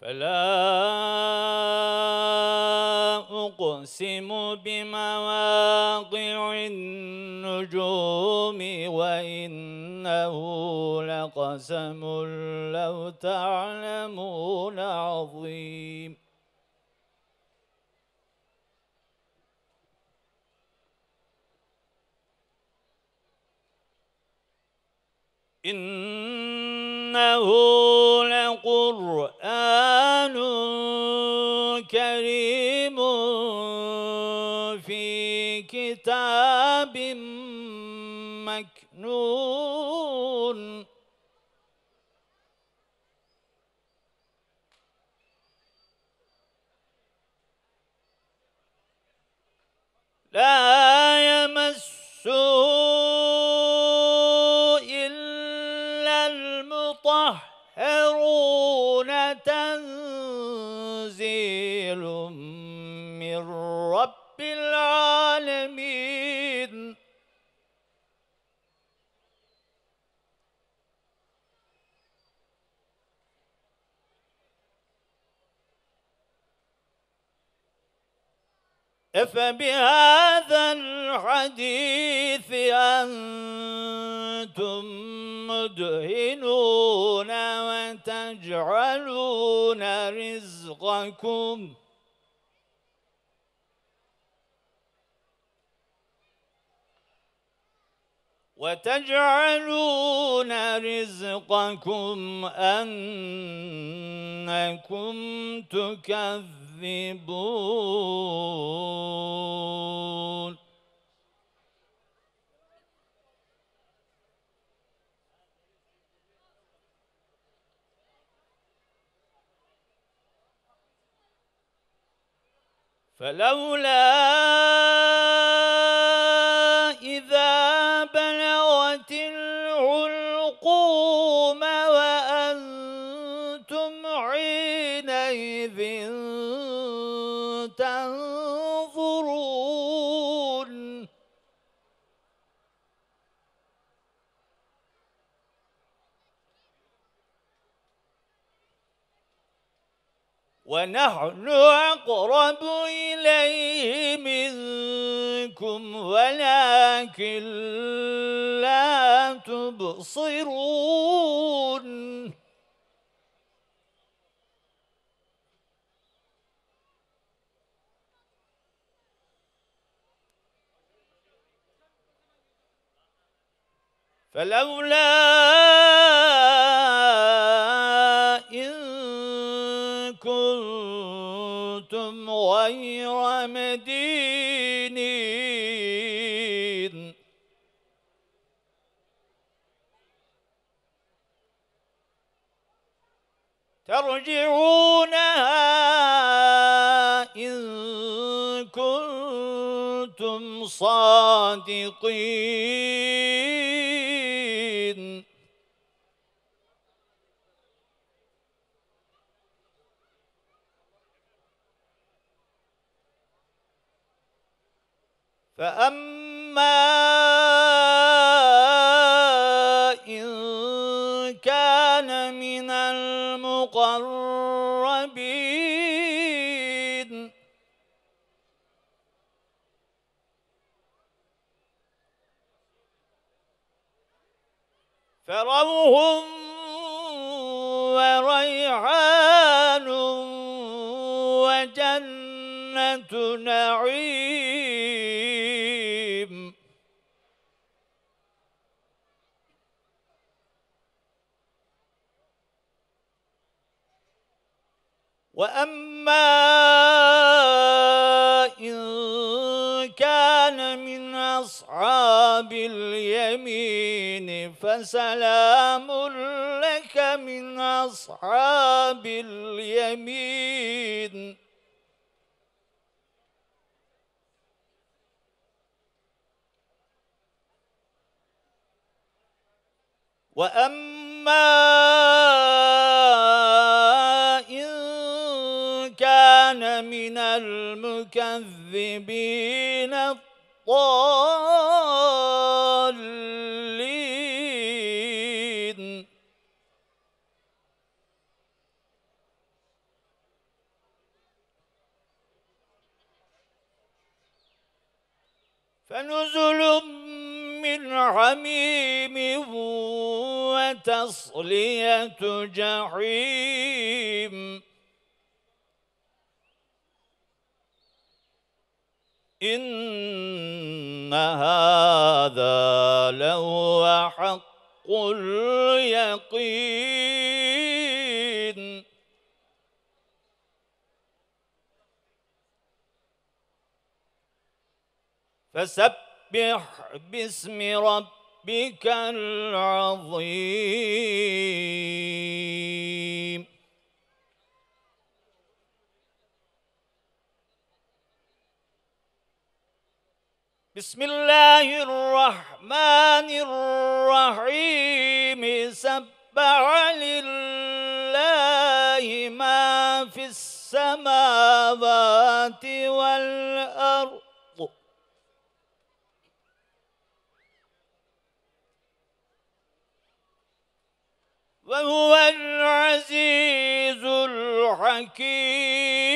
فلا أقسم بمواقع النجوم وإنه لقسم لو تعلمون عظيم إنه لقرآن لا أفبهذا الحديث أنتم مدهنون وتجعلون رزقكم ۖ وتجعلون رزقكم أنكم تكذبون فلولا تنظرون ونحن أقرب إليه منكم ولكن لا تبصرون فلولا إن كنتم غير مدينين ترجعونها إن كنتم صادقين فأما إن كان من المقربين فروهم وريحان وجنة نعيم وأما إن كان من أصحاب اليمين فسلام لك من أصحاب اليمين وأما المكذبين الضالين فنزل من حميم وتصلية جحيم إن هذا لهو حق اليقين فسبح باسم ربك العظيم بسم الله الرحمن الرحيم سبح لله ما في السماوات والأرض وهو العزيز الحكيم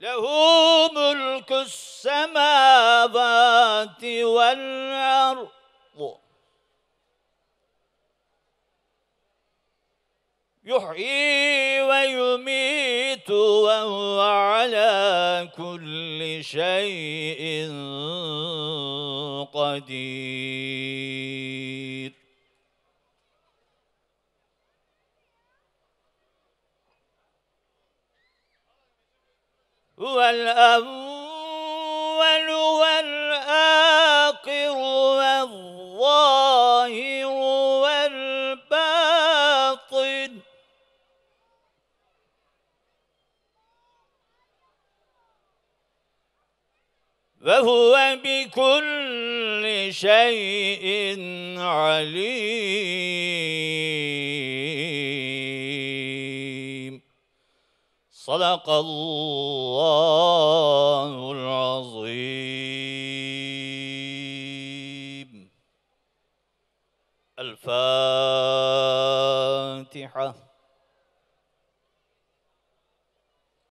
له ملك السماوات والأرض يحيي ويميت وهو على كل شيء قدير هو الأول والآخر والظاهر والباطن فهو بكل شيء عليم صدق الله